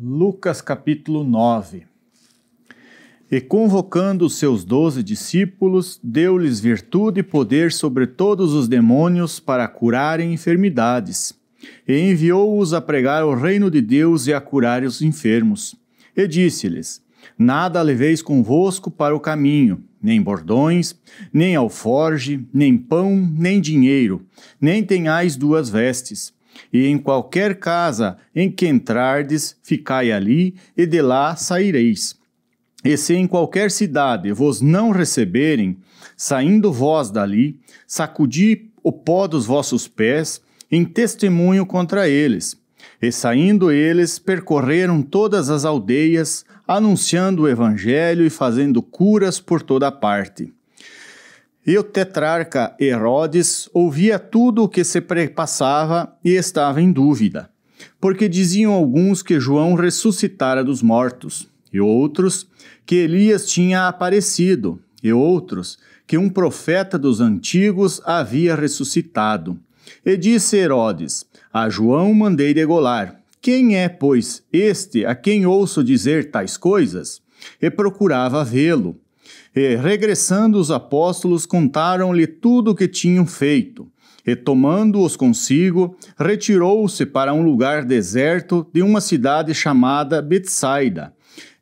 Lucas capítulo 9 E convocando os seus doze discípulos, deu-lhes virtude e poder sobre todos os demônios para curarem enfermidades, e enviou-os a pregar o reino de Deus e a curar os enfermos. E disse-lhes: Nada leveis convosco para o caminho, nem bordões, nem alforge, nem pão, nem dinheiro, nem tenhais duas vestes e em qualquer casa em que entrardes, ficai ali, e de lá saireis. E se em qualquer cidade vos não receberem, saindo vós dali, sacudi o pó dos vossos pés, em testemunho contra eles. E saindo eles, percorreram todas as aldeias, anunciando o Evangelho e fazendo curas por toda parte. E o tetrarca Herodes ouvia tudo o que se prepassava e estava em dúvida, porque diziam alguns que João ressuscitara dos mortos, e outros que Elias tinha aparecido, e outros que um profeta dos antigos havia ressuscitado. E disse Herodes: A João mandei degolar. Quem é, pois, este a quem ouço dizer tais coisas? E procurava vê-lo, e, regressando os apóstolos, contaram-lhe tudo o que tinham feito. E, tomando-os consigo, retirou-se para um lugar deserto de uma cidade chamada Betsaida.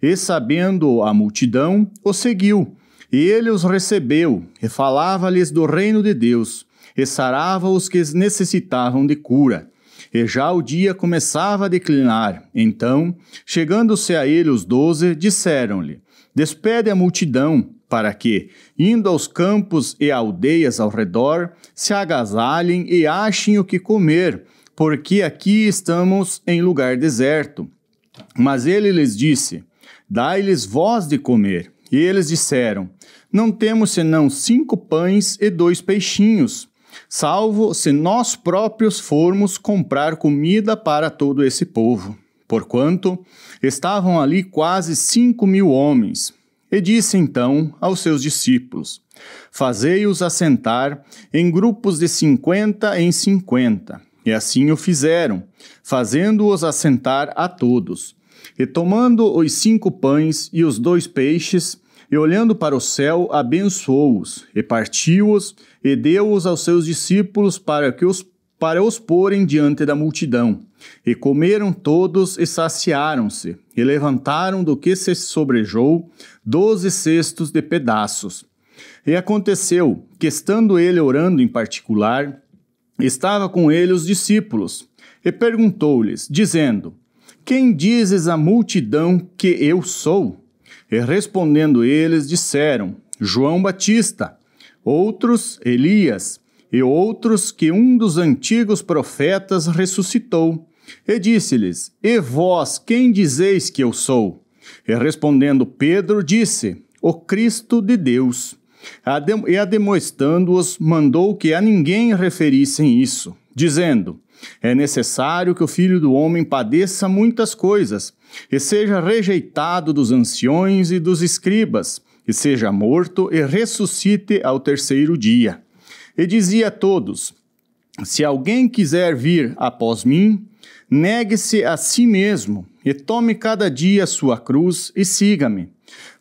E, sabendo a multidão, o seguiu. E ele os recebeu, e falava-lhes do reino de Deus, e sarava os que necessitavam de cura. E já o dia começava a declinar. Então, chegando-se a ele os doze, disseram-lhe: Despede a multidão para que, indo aos campos e aldeias ao redor, se agasalhem e achem o que comer, porque aqui estamos em lugar deserto. Mas ele lhes disse: Dai-lhes voz de comer. E eles disseram: Não temos senão cinco pães e dois peixinhos, salvo se nós próprios formos comprar comida para todo esse povo. Porquanto estavam ali quase cinco mil homens, e disse então aos seus discípulos: Fazei-os assentar em grupos de cinquenta em cinquenta. E assim o fizeram, fazendo-os assentar a todos. E tomando os cinco pães e os dois peixes, e olhando para o céu, abençoou-os, e partiu-os, e deu-os aos seus discípulos para que os para os porem diante da multidão. E comeram todos e saciaram-se e levantaram do que se sobrejou doze cestos de pedaços. E aconteceu que, estando ele orando em particular, estava com ele os discípulos, e perguntou-lhes, dizendo: Quem dizes à multidão que eu sou? E respondendo eles, disseram: João Batista, outros Elias, e outros que um dos antigos profetas ressuscitou. E disse-lhes: E vós, quem dizeis que eu sou? E respondendo Pedro, disse: O Cristo de Deus. E ademoestando-os, mandou que a ninguém referissem isso, dizendo: É necessário que o filho do homem padeça muitas coisas, e seja rejeitado dos anciões e dos escribas, e seja morto e ressuscite ao terceiro dia. E dizia a todos: se alguém quiser vir após mim, negue-se a si mesmo e tome cada dia sua cruz e siga-me.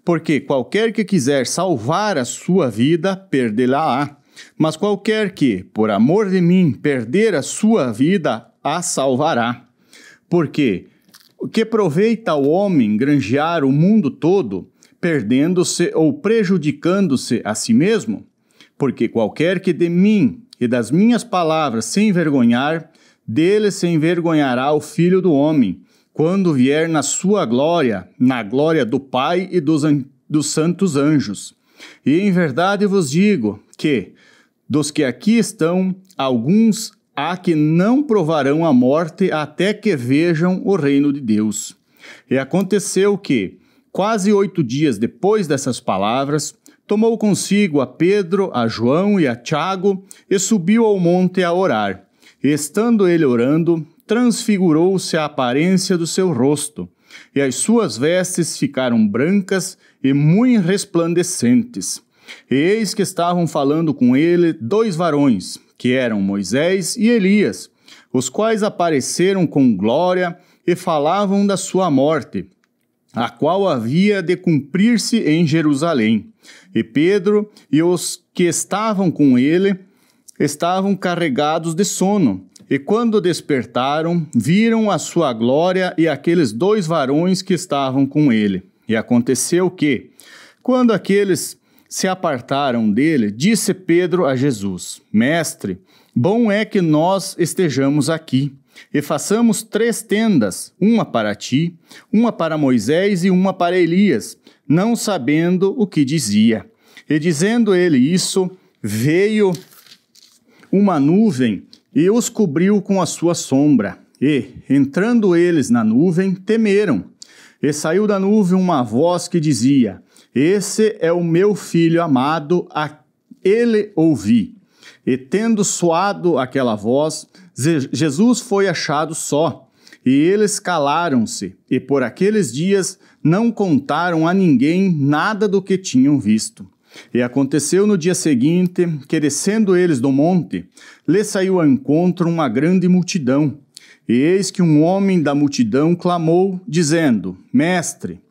Porque qualquer que quiser salvar a sua vida, perdê-la-á. Mas qualquer que, por amor de mim, perder a sua vida, a salvará. Porque o que aproveita o homem granjear o mundo todo, perdendo-se ou prejudicando-se a si mesmo? Porque qualquer que de mim e das minhas palavras se envergonhar, dele se envergonhará o Filho do Homem, quando vier na sua glória, na glória do Pai e dos, dos santos anjos. E em verdade vos digo que, dos que aqui estão, alguns há que não provarão a morte até que vejam o reino de Deus. E aconteceu que, quase oito dias depois dessas palavras, tomou consigo a Pedro, a João e a Tiago e subiu ao monte a orar. E, estando ele orando, transfigurou-se a aparência do seu rosto, e as suas vestes ficaram brancas e muito resplandecentes. E eis que estavam falando com ele dois varões, que eram Moisés e Elias, os quais apareceram com glória e falavam da sua morte, a qual havia de cumprir-se em Jerusalém. E Pedro e os que estavam com ele estavam carregados de sono. E quando despertaram, viram a sua glória e aqueles dois varões que estavam com ele. E aconteceu que, quando aqueles se apartaram dele, disse Pedro a Jesus: Mestre, bom é que nós estejamos aqui. E façamos três tendas, uma para ti, uma para Moisés e uma para Elias, não sabendo o que dizia. E dizendo ele isso, veio uma nuvem e os cobriu com a sua sombra. E, entrando eles na nuvem, temeram. E saiu da nuvem uma voz que dizia: Esse é o meu filho amado, a ele ouvi. E tendo soado aquela voz, Jesus foi achado só, e eles calaram-se, e por aqueles dias não contaram a ninguém nada do que tinham visto. E aconteceu no dia seguinte que, descendo eles do monte, lhe saiu ao encontro uma grande multidão. E eis que um homem da multidão clamou, dizendo: Mestre,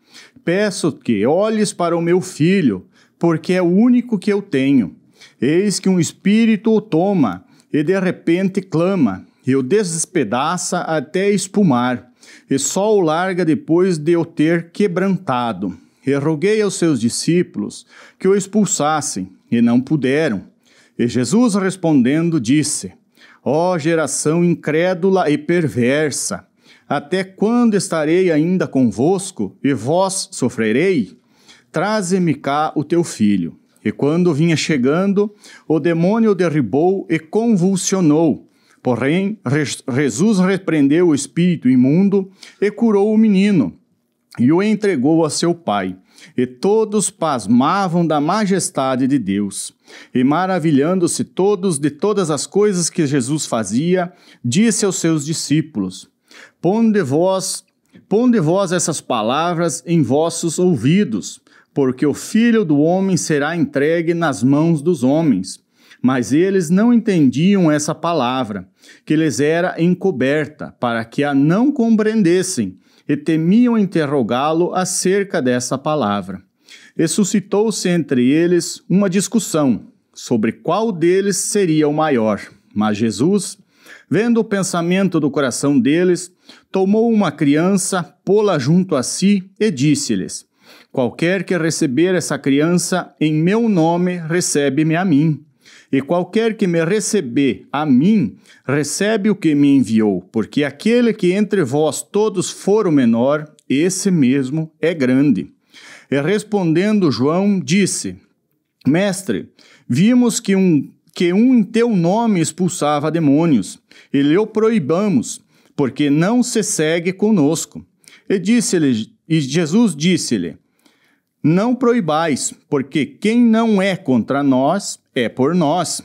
peço que olhes para o meu filho, porque é o único que eu tenho. Eis que um espírito o toma e de repente clama, e o despedaça até espumar, e só o larga depois de o ter quebrantado. E roguei aos seus discípulos que o expulsassem, e não puderam. E Jesus respondendo disse: Ó oh, geração incrédula e perversa, até quando estarei ainda convosco e vós sofrerei? Traze-me cá o teu filho. E quando vinha chegando, o demônio o derribou e convulsionou. Porém, Jesus repreendeu o espírito imundo e curou o menino, e o entregou a seu pai. E todos pasmavam da majestade de Deus. E maravilhando-se todos de todas as coisas que Jesus fazia, disse aos seus discípulos: Ponde vós, ponde vós essas palavras em vossos ouvidos porque o filho do homem será entregue nas mãos dos homens. Mas eles não entendiam essa palavra, que lhes era encoberta, para que a não compreendessem, e temiam interrogá-lo acerca dessa palavra. E suscitou-se entre eles uma discussão sobre qual deles seria o maior. Mas Jesus, vendo o pensamento do coração deles, tomou uma criança, pô-la junto a si e disse-lhes: Qualquer que receber essa criança em meu nome, recebe-me a mim. E qualquer que me receber a mim, recebe o que me enviou, porque aquele que entre vós todos for o menor, esse mesmo é grande. E respondendo João, disse: Mestre, vimos que um, que um em teu nome expulsava demônios, e lhe o proibamos, porque não se segue conosco. E disse-lhe, e Jesus disse-lhe: não proibais, porque quem não é contra nós é por nós.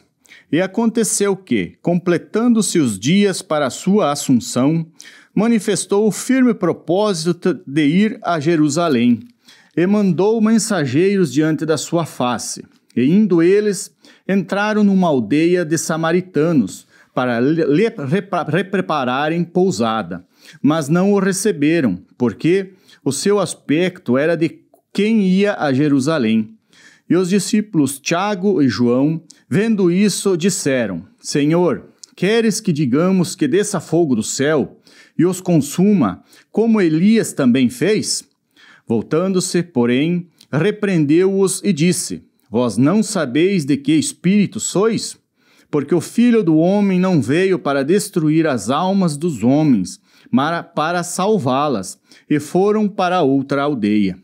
E aconteceu que, completando-se os dias para a sua assunção, manifestou o firme propósito de ir a Jerusalém, e mandou mensageiros diante da sua face. E indo eles, entraram numa aldeia de samaritanos, para lhe prepararem pousada. Mas não o receberam, porque o seu aspecto era de quem ia a Jerusalém. E os discípulos Tiago e João, vendo isso, disseram: Senhor, queres que digamos que desça fogo do céu e os consuma, como Elias também fez? Voltando-se, porém, repreendeu-os e disse: Vós não sabeis de que espírito sois? Porque o filho do homem não veio para destruir as almas dos homens, mas para salvá-las, e foram para outra aldeia.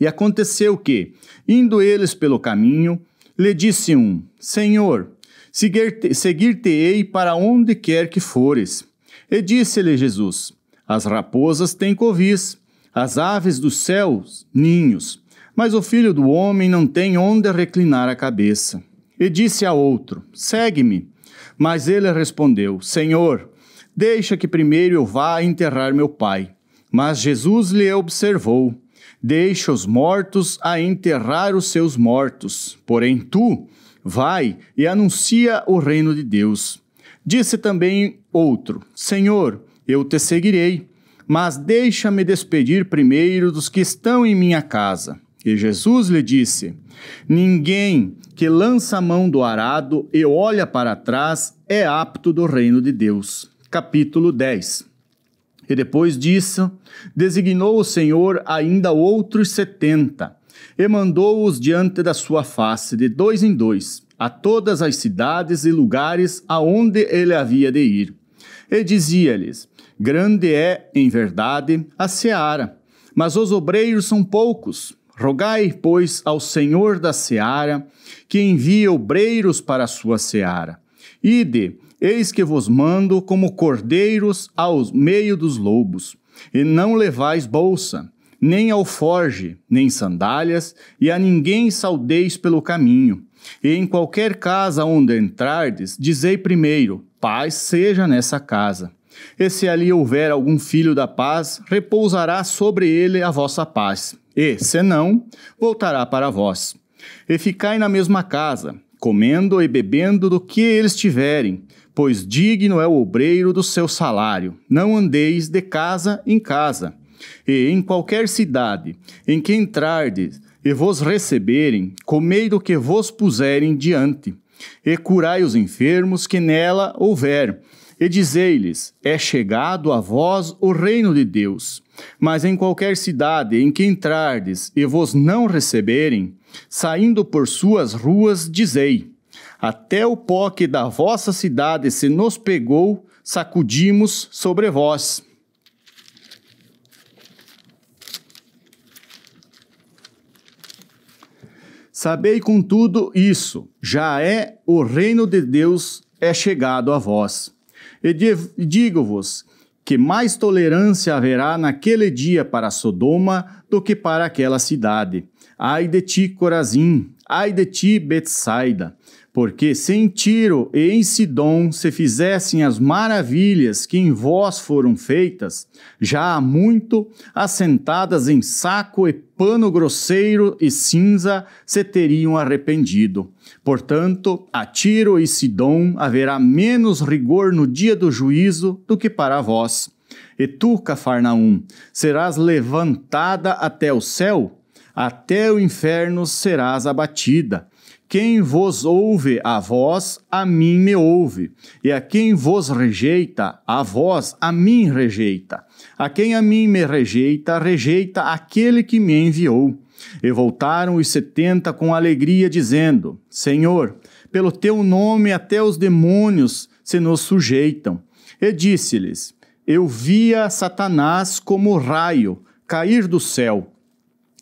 E aconteceu que, indo eles pelo caminho, lhe disse um: Senhor, seguir-te-ei para onde quer que fores. E disse-lhe Jesus: As raposas têm covis, as aves dos céus, ninhos, mas o filho do homem não tem onde reclinar a cabeça. E disse a outro: Segue-me. Mas ele respondeu: Senhor, deixa que primeiro eu vá enterrar meu pai. Mas Jesus lhe observou Deixa os mortos a enterrar os seus mortos, porém tu, vai e anuncia o reino de Deus. Disse também outro: Senhor, eu te seguirei, mas deixa-me despedir primeiro dos que estão em minha casa. E Jesus lhe disse: Ninguém que lança a mão do arado e olha para trás é apto do reino de Deus. Capítulo 10 e depois disso, designou o Senhor ainda outros setenta, e mandou-os diante da sua face, de dois em dois, a todas as cidades e lugares aonde ele havia de ir. E dizia-lhes: Grande é, em verdade, a seara, mas os obreiros são poucos. Rogai, pois, ao Senhor da seara, que envie obreiros para a sua seara. Ide, Eis que vos mando como cordeiros ao meio dos lobos, e não levais bolsa, nem alforge, nem sandálias, e a ninguém saudeis pelo caminho. E em qualquer casa onde entrardes, dizei primeiro: paz seja nessa casa. E se ali houver algum filho da paz, repousará sobre ele a vossa paz, e, se não, voltará para vós. E ficai na mesma casa, comendo e bebendo do que eles tiverem, pois digno é o obreiro do seu salário. Não andeis de casa em casa. E em qualquer cidade em que entrardes e vos receberem, comei do que vos puserem diante, e curai os enfermos que nela houver, e dizei-lhes: É chegado a vós o reino de Deus. Mas em qualquer cidade em que entrardes e vos não receberem, saindo por suas ruas, dizei: até o pó que da vossa cidade se nos pegou, sacudimos sobre vós. Sabei, contudo, isso, já é o reino de Deus é chegado a vós. E digo-vos que mais tolerância haverá naquele dia para Sodoma do que para aquela cidade. Ai de ti, Corazim! Ai de ti, Betsaida! Porque se em Tiro e em Sidom se fizessem as maravilhas que em vós foram feitas, já há muito, assentadas em saco e pano grosseiro e cinza, se teriam arrependido. Portanto, a Tiro e Sidom haverá menos rigor no dia do juízo do que para vós. E tu, Cafarnaum, serás levantada até o céu? Até o inferno serás abatida. Quem vos ouve a vós, a mim me ouve. E a quem vos rejeita, a vós, a mim rejeita. A quem a mim me rejeita, rejeita aquele que me enviou. E voltaram os setenta com alegria, dizendo: Senhor, pelo teu nome até os demônios se nos sujeitam. E disse-lhes: Eu via Satanás como raio cair do céu.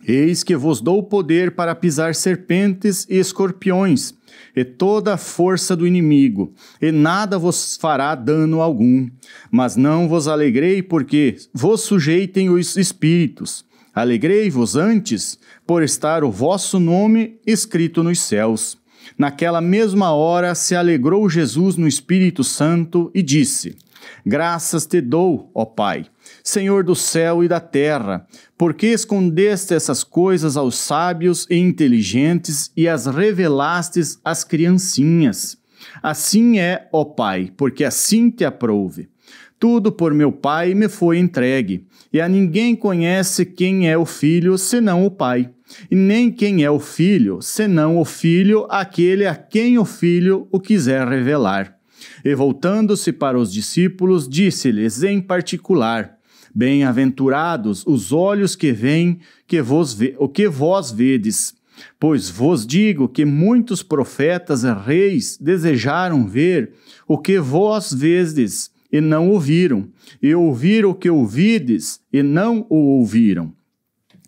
Eis que vos dou poder para pisar serpentes e escorpiões, e toda a força do inimigo, e nada vos fará dano algum. Mas não vos alegrei, porque vos sujeitem os espíritos. Alegrei-vos antes por estar o vosso nome escrito nos céus. Naquela mesma hora se alegrou Jesus no Espírito Santo e disse: Graças te dou, ó Pai Senhor do céu e da terra, por que escondeste essas coisas aos sábios e inteligentes e as revelastes às criancinhas? Assim é, ó Pai, porque assim te aprouve. Tudo por meu Pai me foi entregue, e a ninguém conhece quem é o Filho senão o Pai, e nem quem é o Filho senão o Filho aquele a quem o Filho o quiser revelar. E voltando-se para os discípulos, disse-lhes em particular: Bem-aventurados os olhos que veem que vos ve, o que vós vedes. Pois vos digo que muitos profetas e reis desejaram ver o que vós vedes e não ouviram, e ouvir o que ouvides e não o ouviram.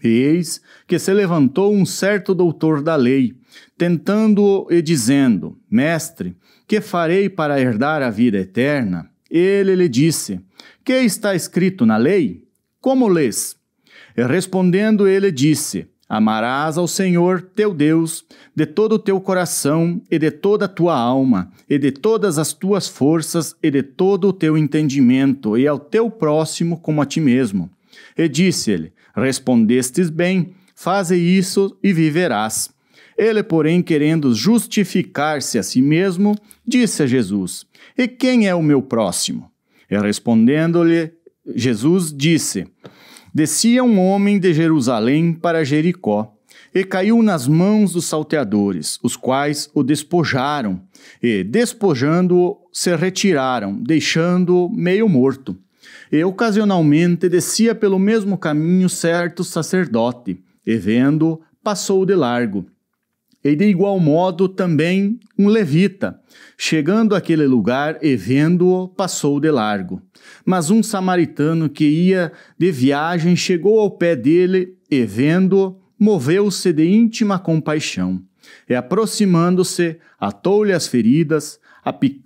Eis que se levantou um certo doutor da lei, tentando-o e dizendo: Mestre, que farei para herdar a vida eterna? Ele lhe disse: que está escrito na lei? Como lês? Respondendo, ele disse: Amarás ao Senhor teu Deus de todo o teu coração e de toda a tua alma, e de todas as tuas forças e de todo o teu entendimento, e ao teu próximo como a ti mesmo. E disse-lhe: Respondestes bem, faze isso e viverás. Ele, porém, querendo justificar-se a si mesmo, disse a Jesus: E quem é o meu próximo? E respondendo-lhe, Jesus disse: Descia um homem de Jerusalém para Jericó e caiu nas mãos dos salteadores, os quais o despojaram, e, despojando-o, se retiraram, deixando-o meio morto. E ocasionalmente descia pelo mesmo caminho certo sacerdote, e vendo, passou de largo e de igual modo também um levita, chegando àquele lugar e vendo-o, passou de largo. Mas um samaritano que ia de viagem chegou ao pé dele e vendo-o, moveu-se de íntima compaixão. E aproximando-se, atou-lhe as feridas,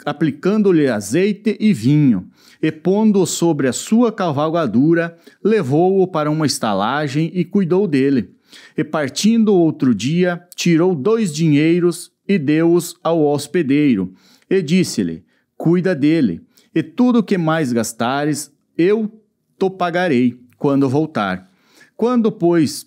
aplicando-lhe azeite e vinho, e pondo-o sobre a sua cavalgadura, levou-o para uma estalagem e cuidou dele. E partindo outro dia, tirou dois dinheiros e deu-os ao hospedeiro, e disse-lhe: Cuida dele, e tudo que mais gastares, eu to pagarei quando voltar. Quando, pois,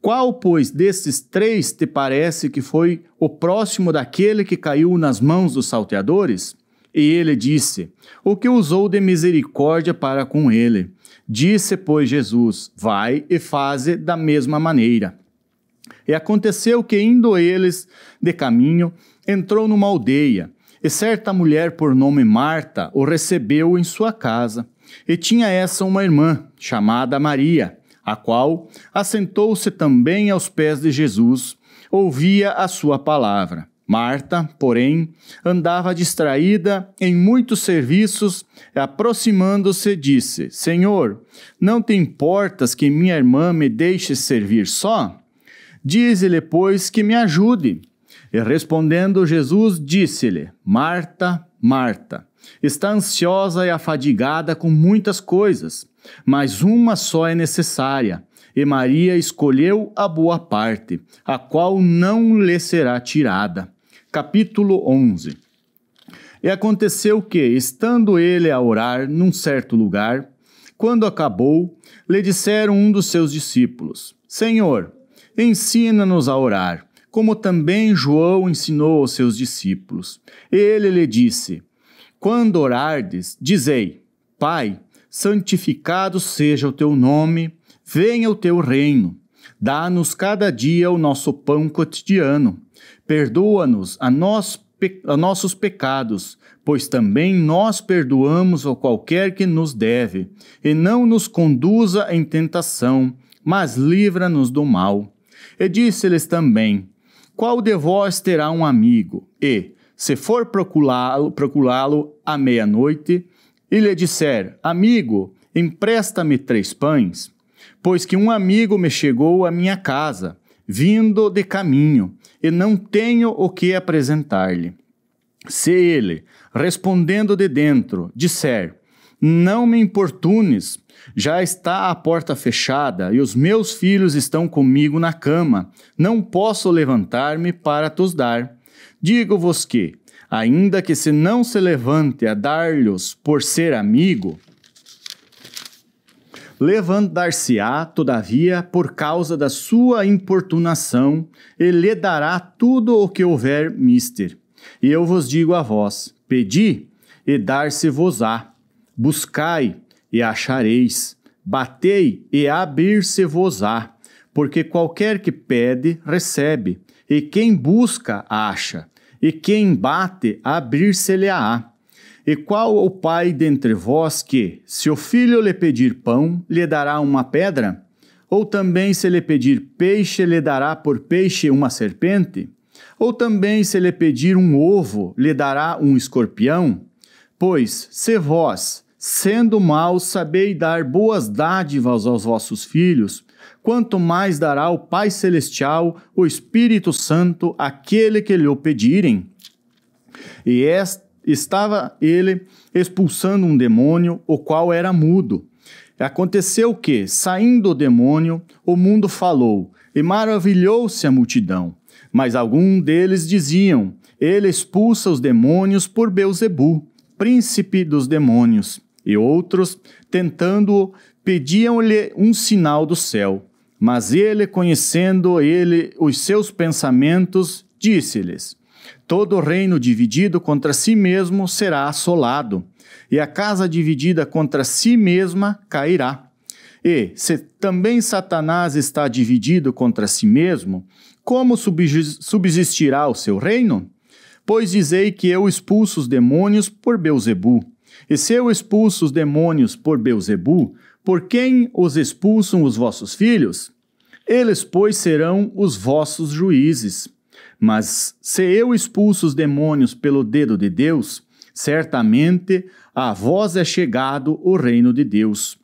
qual, pois, desses três te parece que foi o próximo daquele que caiu nas mãos dos salteadores? E ele disse: O que usou de misericórdia para com ele? Disse, pois, Jesus: Vai e faze da mesma maneira. E aconteceu que, indo eles de caminho, entrou numa aldeia, e certa mulher por nome Marta o recebeu em sua casa. E tinha essa uma irmã, chamada Maria, a qual assentou-se também aos pés de Jesus, ouvia a sua palavra. Marta, porém, andava distraída em muitos serviços, aproximando-se, disse: Senhor, não te importas que minha irmã me deixe servir só? Dize-lhe, pois, que me ajude. E respondendo Jesus, disse-lhe: Marta, Marta, está ansiosa e afadigada com muitas coisas, mas uma só é necessária. E Maria escolheu a boa parte, a qual não lhe será tirada. Capítulo 11 E aconteceu que, estando ele a orar num certo lugar, quando acabou, lhe disseram um dos seus discípulos: Senhor, ensina-nos a orar, como também João ensinou aos seus discípulos. Ele lhe disse: Quando orardes, dizei: Pai, santificado seja o teu nome Venha o teu reino. Dá-nos cada dia o nosso pão cotidiano. Perdoa-nos a, nós, a nossos pecados, pois também nós perdoamos a qualquer que nos deve. E não nos conduza em tentação, mas livra-nos do mal. E disse-lhes também: Qual de vós terá um amigo? E, se for procurá-lo procurá à meia-noite, e lhe disser: Amigo, empresta-me três pães, Pois que um amigo me chegou à minha casa, vindo de caminho, e não tenho o que apresentar-lhe. Se ele, respondendo de dentro, disser: Não me importunes, já está a porta fechada e os meus filhos estão comigo na cama, não posso levantar-me para tos dar. Digo-vos que, ainda que se não se levante a dar-lhes por ser amigo, Levantar-se-á, todavia, por causa da sua importunação, e lhe dará tudo o que houver mister. E eu vos digo a vós: pedi, e dar-se-vos-á. Buscai, e achareis. Batei, e abrir-se-vos-á. Porque qualquer que pede, recebe, e quem busca, acha, e quem bate, abrir-se-lhe-á. E qual o pai dentre vós que, se o filho lhe pedir pão, lhe dará uma pedra? Ou também, se lhe pedir peixe, lhe dará por peixe uma serpente? Ou também, se lhe pedir um ovo, lhe dará um escorpião? Pois, se vós, sendo maus, sabeis dar boas dádivas aos vossos filhos, quanto mais dará o Pai Celestial, o Espírito Santo, aquele que lhe o pedirem? E esta estava ele expulsando um demônio, o qual era mudo. Aconteceu que, saindo o demônio, o mundo falou, e maravilhou-se a multidão. Mas alguns deles diziam: Ele expulsa os demônios por Beuzebu, príncipe dos demônios. E outros, tentando-o, pediam-lhe um sinal do céu. Mas ele, conhecendo ele os seus pensamentos, disse-lhes: Todo reino dividido contra si mesmo será assolado, e a casa dividida contra si mesma cairá. E, se também Satanás está dividido contra si mesmo, como subsistirá o seu reino? Pois dizei que eu expulso os demônios por Beuzebu. E se eu expulso os demônios por Beuzebu, por quem os expulsam os vossos filhos? Eles, pois, serão os vossos juízes. Mas se eu expulso os demônios pelo dedo de Deus, certamente a vós é chegado o reino de Deus.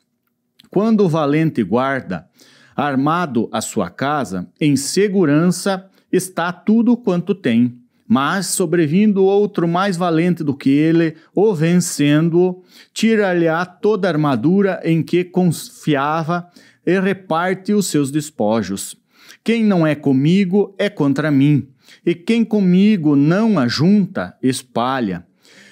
Quando o valente guarda, armado a sua casa, em segurança está tudo quanto tem. Mas, sobrevindo outro mais valente do que ele, o vencendo-o, tira-lhe-á toda a armadura em que confiava e reparte os seus despojos quem não é comigo é contra mim, e quem comigo não ajunta, espalha.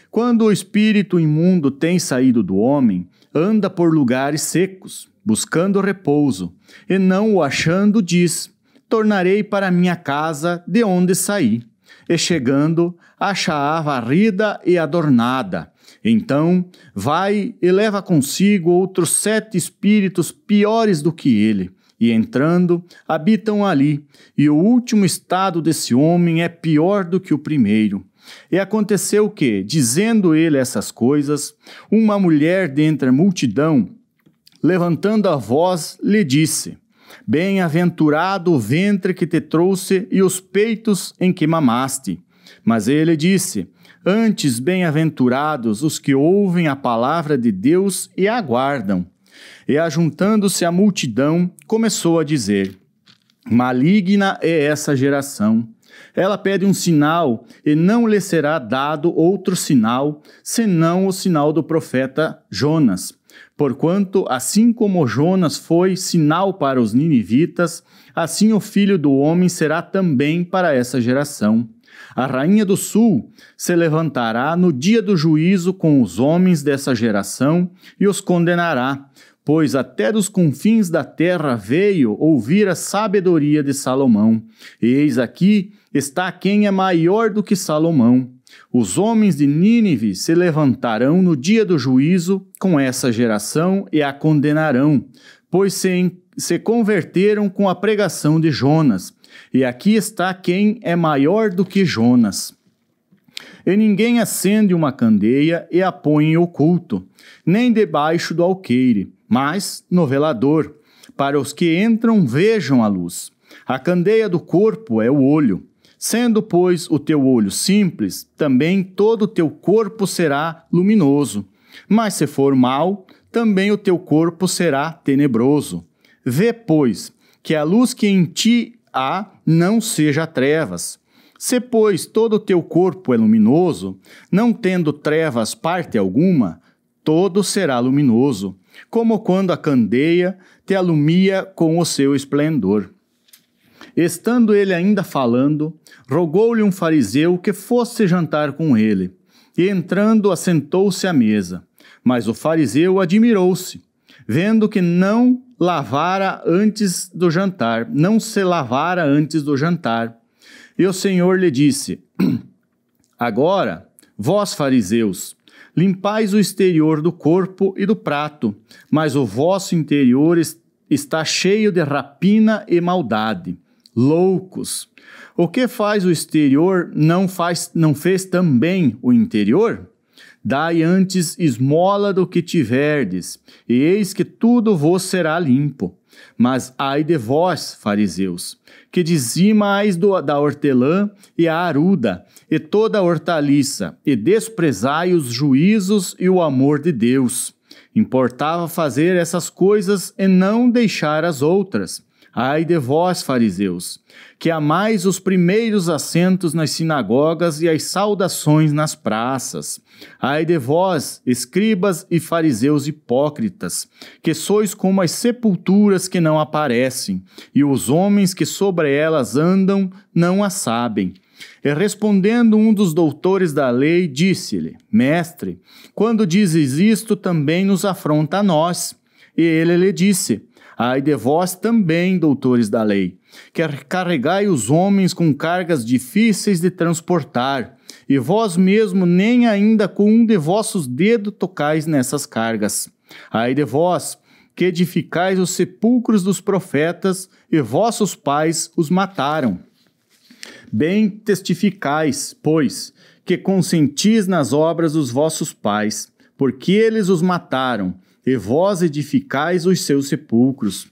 Quando o espírito imundo tem saído do homem, anda por lugares secos, buscando repouso, e não o achando, diz: Tornarei para minha casa de onde saí. E chegando, acha-a varrida e adornada. Então, vai e leva consigo outros sete espíritos piores do que ele, e entrando, habitam ali, e o último estado desse homem é pior do que o primeiro. E aconteceu que, dizendo ele essas coisas, uma mulher dentre a multidão, levantando a voz, lhe disse: Bem-aventurado o ventre que te trouxe e os peitos em que mamaste. Mas ele disse: Antes, bem-aventurados os que ouvem a palavra de Deus e aguardam. E ajuntando-se a multidão, começou a dizer: Maligna é essa geração. Ela pede um sinal, e não lhe será dado outro sinal, senão o sinal do profeta Jonas. Porquanto, assim como Jonas foi sinal para os ninivitas, assim o filho do homem será também para essa geração. A rainha do sul se levantará no dia do juízo com os homens dessa geração e os condenará, pois até dos confins da terra veio ouvir a sabedoria de Salomão. Eis aqui está quem é maior do que Salomão. Os homens de Nínive se levantarão no dia do juízo com essa geração e a condenarão, pois se, se converteram com a pregação de Jonas. E aqui está quem é maior do que Jonas. E ninguém acende uma candeia e a põe em oculto, nem debaixo do alqueire, mas no velador, para os que entram vejam a luz. A candeia do corpo é o olho. Sendo, pois, o teu olho simples, também todo o teu corpo será luminoso. Mas se for mau, também o teu corpo será tenebroso. Vê, pois, que a luz que em ti a não seja trevas. Se, pois, todo o teu corpo é luminoso, não tendo trevas parte alguma, todo será luminoso, como quando a candeia te alumia com o seu esplendor. Estando ele ainda falando, rogou-lhe um fariseu que fosse jantar com ele, e entrando assentou-se à mesa. Mas o fariseu admirou-se vendo que não lavara antes do jantar, não se lavara antes do jantar. E o Senhor lhe disse: Agora, vós fariseus, limpais o exterior do corpo e do prato, mas o vosso interior está cheio de rapina e maldade. Loucos! O que faz o exterior não faz não fez também o interior? Dai antes esmola do que tiverdes, e eis que tudo vos será limpo. Mas ai de vós, fariseus, que dizimais do, da hortelã e a aruda, e toda a hortaliça, e desprezai os juízos e o amor de Deus. Importava fazer essas coisas e não deixar as outras. Ai de vós, fariseus, que amais os primeiros assentos nas sinagogas e as saudações nas praças. Ai de vós, escribas e fariseus hipócritas, que sois como as sepulturas que não aparecem, e os homens que sobre elas andam não as sabem. E respondendo um dos doutores da lei, disse-lhe: Mestre, quando dizes isto, também nos afronta a nós. E ele lhe disse: Ai de vós também, doutores da lei, que carregai os homens com cargas difíceis de transportar, e vós mesmo nem ainda com um de vossos dedos tocais nessas cargas. Ai de vós, que edificais os sepulcros dos profetas, e vossos pais os mataram. Bem testificais, pois, que consentis nas obras dos vossos pais, porque eles os mataram e vós edificais os seus sepulcros.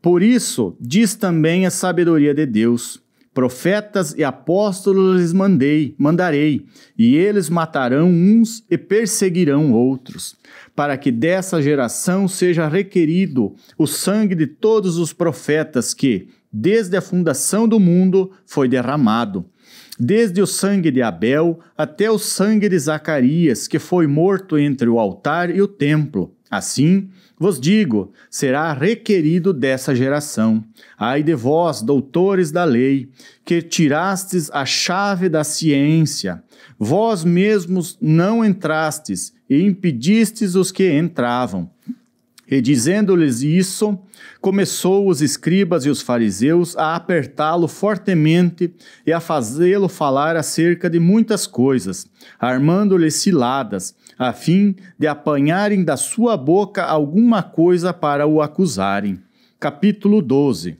Por isso, diz também a sabedoria de Deus: profetas e apóstolos lhes mandei, mandarei, e eles matarão uns e perseguirão outros, para que dessa geração seja requerido o sangue de todos os profetas que, desde a fundação do mundo, foi derramado desde o sangue de Abel até o sangue de Zacarias, que foi morto entre o altar e o templo. Assim vos digo: será requerido dessa geração. Ai de vós, doutores da lei, que tirastes a chave da ciência, vós mesmos não entrastes e impedistes os que entravam. E dizendo-lhes isso, começou os escribas e os fariseus a apertá-lo fortemente e a fazê-lo falar acerca de muitas coisas, armando-lhe ciladas, a fim de apanharem da sua boca alguma coisa para o acusarem. Capítulo 12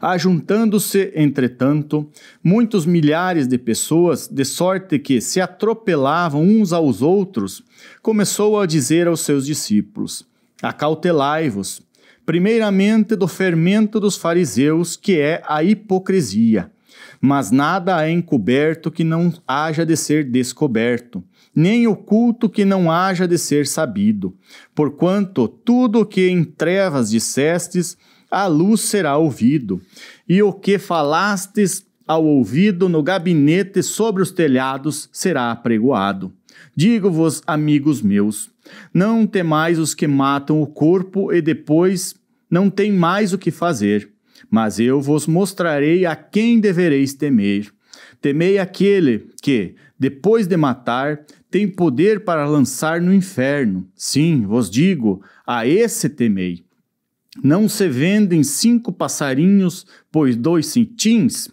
Ajuntando-se, entretanto, muitos milhares de pessoas, de sorte que se atropelavam uns aos outros, começou a dizer aos seus discípulos: Acautelai-vos, primeiramente do fermento dos fariseus, que é a hipocrisia. Mas nada é encoberto que não haja de ser descoberto, nem oculto que não haja de ser sabido. Porquanto tudo o que em trevas dissestes, a luz será ouvido, e o que falastes ao ouvido no gabinete sobre os telhados será apregoado. Digo-vos, amigos meus, não temais os que matam o corpo e depois não tem mais o que fazer. Mas eu vos mostrarei a quem devereis temer. Temei aquele que, depois de matar, tem poder para lançar no inferno. Sim, vos digo, a esse temei. Não se vendem cinco passarinhos, pois dois cintins?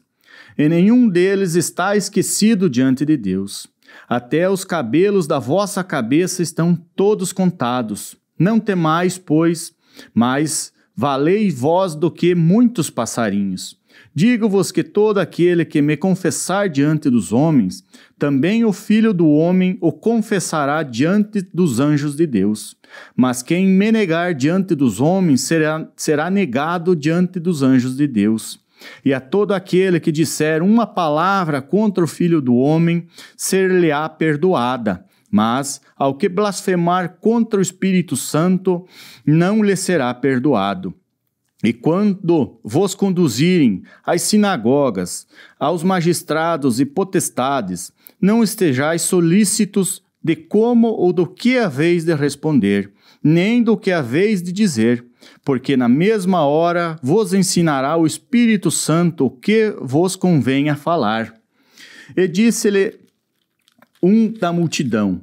e nenhum deles está esquecido diante de Deus. Até os cabelos da vossa cabeça estão todos contados. Não temais, pois, mas valei vós do que muitos passarinhos. Digo-vos que todo aquele que me confessar diante dos homens, também o Filho do Homem o confessará diante dos anjos de Deus. Mas quem me negar diante dos homens será, será negado diante dos anjos de Deus. E a todo aquele que disser uma palavra contra o filho do homem, ser-lhe-á perdoada. Mas ao que blasfemar contra o Espírito Santo, não lhe será perdoado. E quando vos conduzirem às sinagogas, aos magistrados e potestades, não estejais solícitos de como ou do que haveis de responder, nem do que haveis de dizer, porque na mesma hora vos ensinará o Espírito Santo o que vos convém a falar. E disse-lhe um da multidão: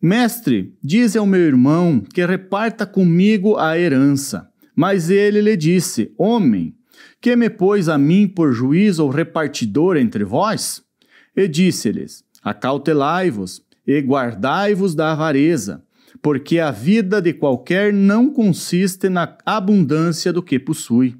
Mestre, diz ao meu irmão que reparta comigo a herança. Mas ele lhe disse: Homem, que me pôs a mim por juiz ou repartidor entre vós? E disse-lhes: Acautelai-vos e guardai-vos da avareza, porque a vida de qualquer não consiste na abundância do que possui.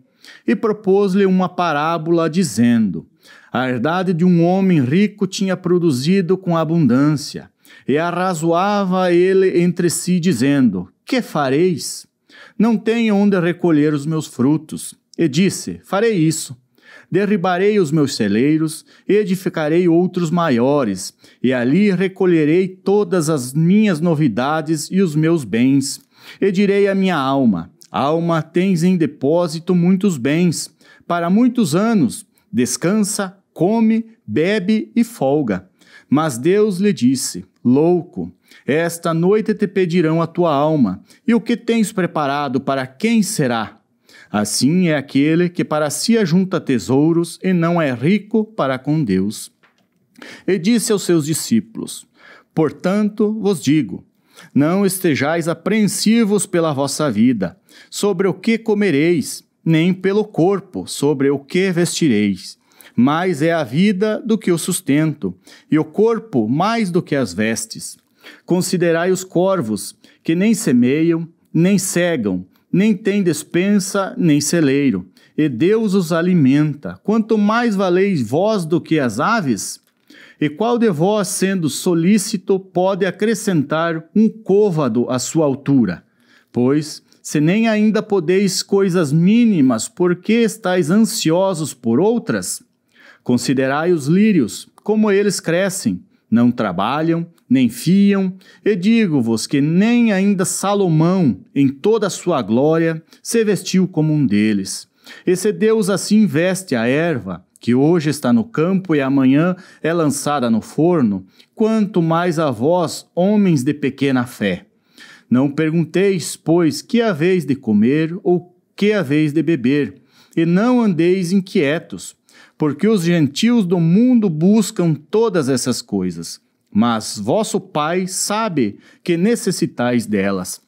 E propôs-lhe uma parábola, dizendo: A herdade de um homem rico tinha produzido com abundância, e arrazoava ele entre si, dizendo: Que fareis? Não tenho onde recolher os meus frutos. E disse: Farei isso derribarei os meus celeiros, edificarei outros maiores, e ali recolherei todas as minhas novidades e os meus bens. E direi à minha alma: Alma, tens em depósito muitos bens, para muitos anos. Descansa, come, bebe e folga. Mas Deus lhe disse: Louco, esta noite te pedirão a tua alma, e o que tens preparado para quem será? Assim é aquele que para si ajunta tesouros e não é rico para com Deus. E disse aos seus discípulos: Portanto, vos digo, não estejais apreensivos pela vossa vida, sobre o que comereis, nem pelo corpo, sobre o que vestireis. Mais é a vida do que o sustento, e o corpo mais do que as vestes. Considerai os corvos, que nem semeiam, nem cegam, nem tem despensa, nem celeiro, e Deus os alimenta. Quanto mais valeis vós do que as aves? E qual de vós, sendo solícito, pode acrescentar um côvado à sua altura? Pois, se nem ainda podeis coisas mínimas, por que estáis ansiosos por outras? Considerai os lírios, como eles crescem não trabalham, nem fiam, e digo-vos que nem ainda Salomão, em toda a sua glória, se vestiu como um deles. E se Deus assim veste a erva, que hoje está no campo e amanhã é lançada no forno, quanto mais a vós, homens de pequena fé. Não pergunteis, pois, que haveis de comer ou que haveis de beber, e não andeis inquietos, porque os gentios do mundo buscam todas essas coisas, mas vosso Pai sabe que necessitais delas.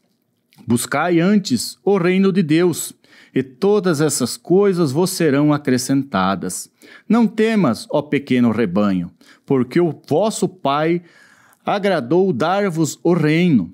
Buscai antes o reino de Deus, e todas essas coisas vos serão acrescentadas. Não temas, ó pequeno rebanho, porque o vosso Pai agradou dar-vos o reino.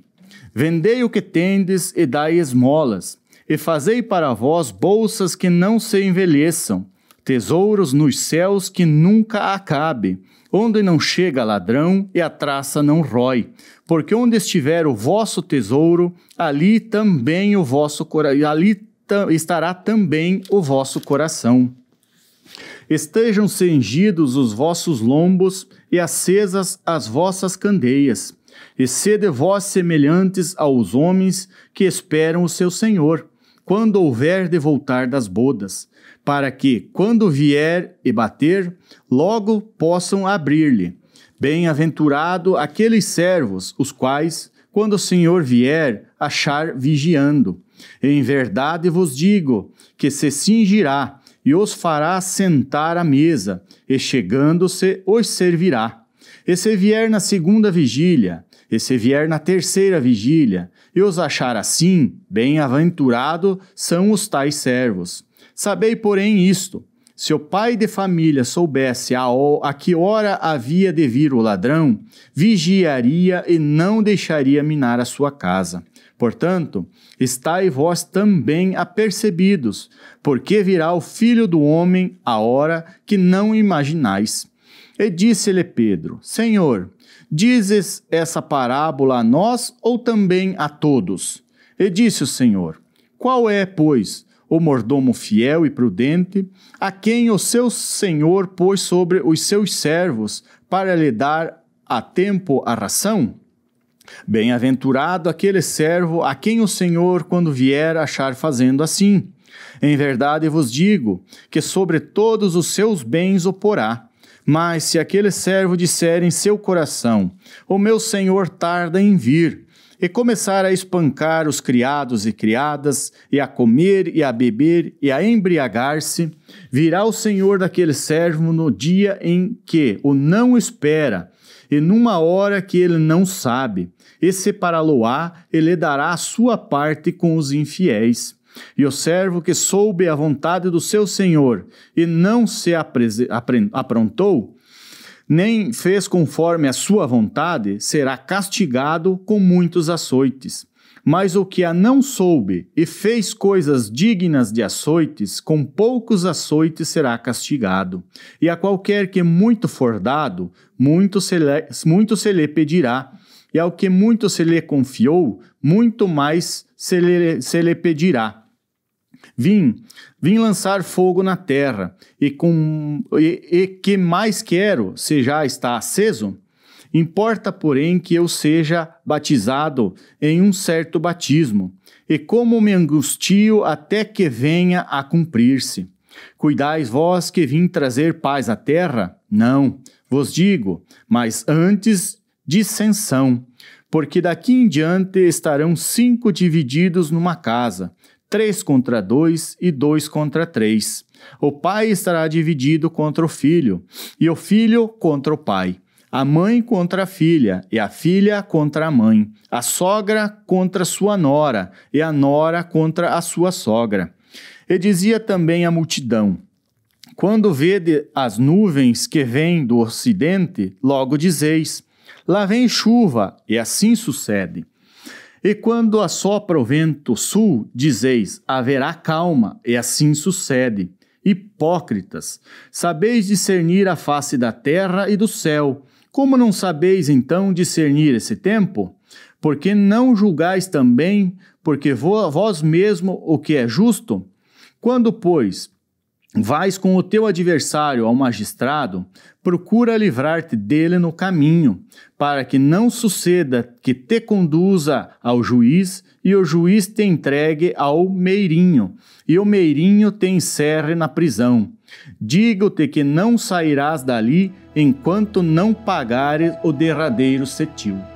Vendei o que tendes e dai esmolas, e fazei para vós bolsas que não se envelheçam, tesouros nos céus que nunca acabe, onde não chega ladrão e a traça não rói, porque onde estiver o vosso tesouro, ali também o vosso ali estará também o vosso coração. Estejam cingidos os vossos lombos e acesas as vossas candeias, e sede vós semelhantes aos homens que esperam o seu Senhor, quando houver de voltar das bodas para que, quando vier e bater, logo possam abrir-lhe. Bem-aventurado aqueles servos, os quais, quando o Senhor vier, achar vigiando. Em verdade vos digo que se cingirá e os fará sentar à mesa, e chegando-se os servirá. E se vier na segunda vigília, e se vier na terceira vigília, e os achar assim, bem-aventurado são os tais servos. Sabei, porém, isto: se o pai de família soubesse a, a que hora havia de vir o ladrão, vigiaria e não deixaria minar a sua casa. Portanto, estai vós também apercebidos, porque virá o filho do homem a hora que não imaginais. E disse-lhe Pedro: Senhor, dizes essa parábola a nós ou também a todos? E disse o Senhor: Qual é, pois? o mordomo fiel e prudente, a quem o seu senhor pôs sobre os seus servos para lhe dar a tempo a ração? Bem-aventurado aquele servo a quem o senhor, quando vier, achar fazendo assim. Em verdade vos digo que sobre todos os seus bens o porá. Mas se aquele servo disser em seu coração: O meu senhor tarda em vir, e começar a espancar os criados e criadas, e a comer e a beber e a embriagar-se, virá o senhor daquele servo no dia em que o não espera, e numa hora que ele não sabe, e separá-lo-á, e lhe dará a sua parte com os infiéis. E o servo que soube a vontade do seu senhor e não se aprontou, nem fez conforme a sua vontade, será castigado com muitos açoites. Mas o que a não soube e fez coisas dignas de açoites, com poucos açoites será castigado. E a qualquer que muito for dado, muito se lhe, muito se lhe pedirá. E ao que muito se lhe confiou, muito mais se lhe, se lhe pedirá. Vim, vim lançar fogo na terra, e, com, e, e que mais quero, se já está aceso? Importa, porém, que eu seja batizado em um certo batismo, e como me angustio até que venha a cumprir-se. Cuidais vós que vim trazer paz à terra? Não, vos digo, mas antes dissensão, porque daqui em diante estarão cinco divididos numa casa, 3 contra 2 e 2 contra 3. O pai estará dividido contra o filho, e o filho contra o pai. A mãe contra a filha, e a filha contra a mãe. A sogra contra sua nora, e a nora contra a sua sogra. E dizia também à multidão: Quando vede as nuvens que vêm do ocidente, logo dizeis: Lá vem chuva, e assim sucede. E quando assopra o vento sul, dizeis: haverá calma, e assim sucede. Hipócritas, sabeis discernir a face da terra e do céu. Como não sabeis então discernir esse tempo? Porque não julgais também, porque vós mesmo o que é justo? Quando, pois, Vais com o teu adversário ao magistrado, procura livrar-te dele no caminho, para que não suceda que te conduza ao juiz e o juiz te entregue ao meirinho, e o meirinho te encerre na prisão. Digo-te que não sairás dali enquanto não pagares o derradeiro setil.